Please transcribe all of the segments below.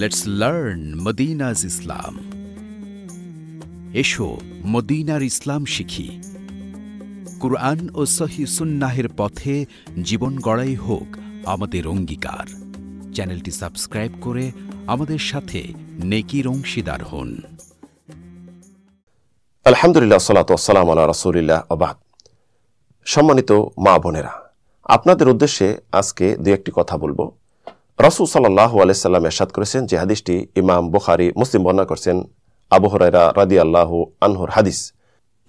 let's learn মদিনাজ ইসলাম এসো মদিনার ইসলাম শিখি কুরআন ও সহি সুন্নাহের পথে জীবন গড়াই হোক আমাদের অঙ্গীকার চ্যানেলটি সাবস্ক্রাইব করে আমাদের সাথে নেকির অংশীদার হন আলহামদুলিল্লাহ সালাতাম রাসুলিল্লাহ আবাদ সম্মানিত মা বোনেরা আপনাদের উদ্দেশ্যে আজকে দু একটি কথা বলবো রাসুল সাল্লাহ আলাইসাল্লাম এরশাদ করেছেন যে হাদিসটি ইমাম বুখারি মুসলিম বর্ণনা করছেন আবু হরাইরা রাদি আল্লাহ আনহুর হাদিস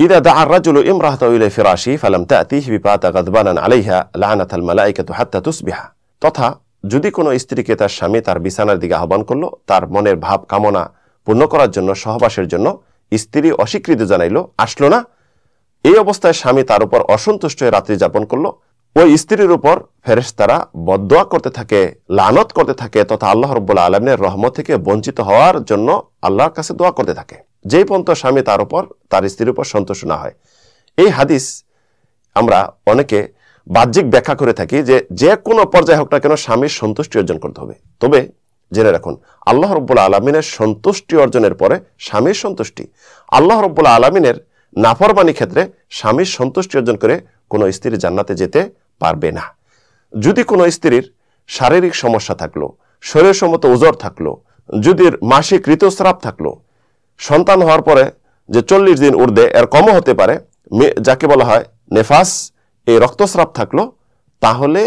إذا دعا الرجل امرأته إلى فراشه فلم تأتيه ببات غضبانا عليها لعنة الملائكة حتى تصبح তথা যদি কোনো স্ত্রীকে তার স্বামী তার বিছানার দিকে আহ্বান করল তার মনের ভাব কামনা পূর্ণ করার জন্য সহবাসের জন্য স্ত্রী অস্বীকৃতি জানাইল আসলো না এই অবস্থায় স্বামী তার উপর অসন্তুষ্ট হয়ে রাত্রি যাপন করলো ওই স্ত্রীর উপর ফেরেশতারা বদোয়া করতে থাকে লানত করতে থাকে তথা আল্লাহ রব্বুল্লা আলমের রহমত থেকে বঞ্চিত হওয়ার জন্য আল্লাহর কাছে দোয়া করতে থাকে যেই পর্যন্ত স্বামী তার উপর তার স্ত্রীর উপর সন্তুষ্ট না হয় এই হাদিস আমরা অনেকে বাহ্যিক ব্যাখ্যা করে থাকি যে যে কোনো পর্যায়ে হোক না কেন স্বামীর সন্তুষ্টি অর্জন করতে হবে তবে জেনে রাখুন আল্লাহ রব্বুল্লা আলমিনের সন্তুষ্টি অর্জনের পরে স্বামীর সন্তুষ্টি আল্লাহ রব্বুল্লা আলমিনের নাফরবানি ক্ষেত্রে স্বামীর সন্তুষ্টি অর্জন করে কোনো স্ত্রী জান্নাতে যেতে পারবে না যদি কোনো স্ত্রীর শারীরিক সমস্যা থাকলো শরীর সমত ওজর থাকলো যদি মাসিক ঋতুস্রাব থাকলো সন্তান হওয়ার পরে যে চল্লিশ দিন উর্ধে এর কমও হতে পারে যাকে বলা হয় নেফাস এই রক্তস্রাব থাকলো তাহলে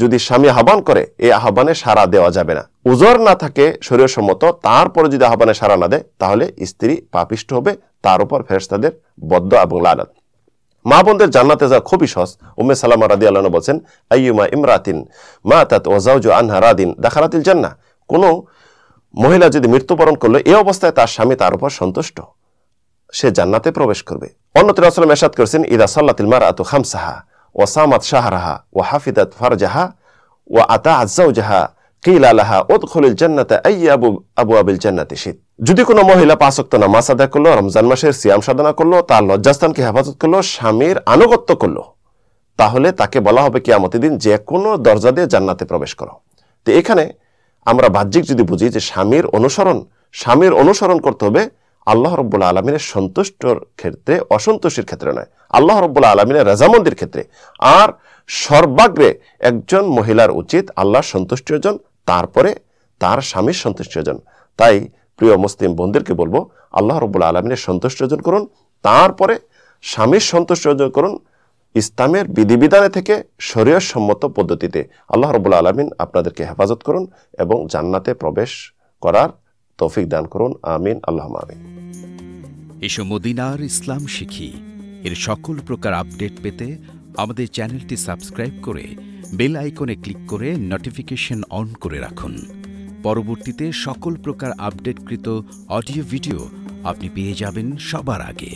যদি স্বামী আহ্বান করে এই আহ্বানে সাড়া দেওয়া যাবে না উজর না থাকে শরীর সম্মত তারপরে যদি আহ্বানে সাড়া না দেয় তাহলে স্ত্রী পাপিষ্ট হবে তার উপর ফেরস্তাদের বদ্ধ এবং লালত মা বোনদের জান্নাতে যা খুবই সহজ উমে সালামা রাদি আল্লাহ বলছেন আইয়ুমা ইমরাতিন মা তাত ওয়াজাউজু আনহা রাদিন দাখারাতিল জান্না কোনো মহিলা যদি মৃত্যুবরণ করলো এই অবস্থায় তার স্বামী তার উপর সন্তুষ্ট সে জান্নাতে প্রবেশ করবে অন্যত্র আসলাম এরশাদ করেছেন ইদা সাল্লাতিল মার আতু খামসাহা ও সামাত শাহরাহা ও হাফিদাত ফারজাহা ও আতা আজ্জাউজাহা যদি কোনো মহিলা পাঁচক্ত নামাজ আদায় করলো রমজান মাসের সিয়াম সাধনা করলো তার লজ্জাস্থানকে হেফাজত করলো স্বামীর আনুগত্য করলো তাহলে তাকে বলা হবে কি আমতে দিন যে কোনো দরজা দিয়ে জান্নাতে প্রবেশ করো তো এখানে আমরা বাহ্যিক যদি বুঝি যে স্বামীর অনুসরণ স্বামীর অনুসরণ করতে হবে আল্লাহ রব্বুল্লা আলমিনের সন্তুষ্টর ক্ষেত্রে অসন্তোষের ক্ষেত্রে নয় আল্লাহ রব্বুল্লা আলমিনের রাজামন্দির ক্ষেত্রে আর সর্বাগ্রে একজন মহিলার উচিত আল্লাহ সন্তুষ্টি অর্জন তারপরে তার স্বামীর সন্তুষ্টি অর্জন তাই প্রিয় মুসলিম বন্ধুদেরকে বলবো আল্লাহ রব্বুল আলমিনের সন্তুষ্টি অর্জন করুন তারপরে স্বামীর সন্তুষ্টি অর্জন করুন ইসলামের বিধিবিধানে থেকে শরীয় সম্মত পদ্ধতিতে আল্লাহ রবুল আলমিন আপনাদেরকে হেফাজত করুন এবং জান্নাতে প্রবেশ করার তৌফিক দান করুন আমিন আল্লাহ আমিন এসব মদিনার ইসলাম শিখি এর সকল প্রকার আপডেট পেতে আমাদের চ্যানেলটি সাবস্ক্রাইব করে বেল আইকনে ক্লিক করে নোটিফিকেশন অন করে রাখুন পরবর্তীতে সকল প্রকার আপডেটকৃত অডিও ভিডিও আপনি পেয়ে যাবেন সবার আগে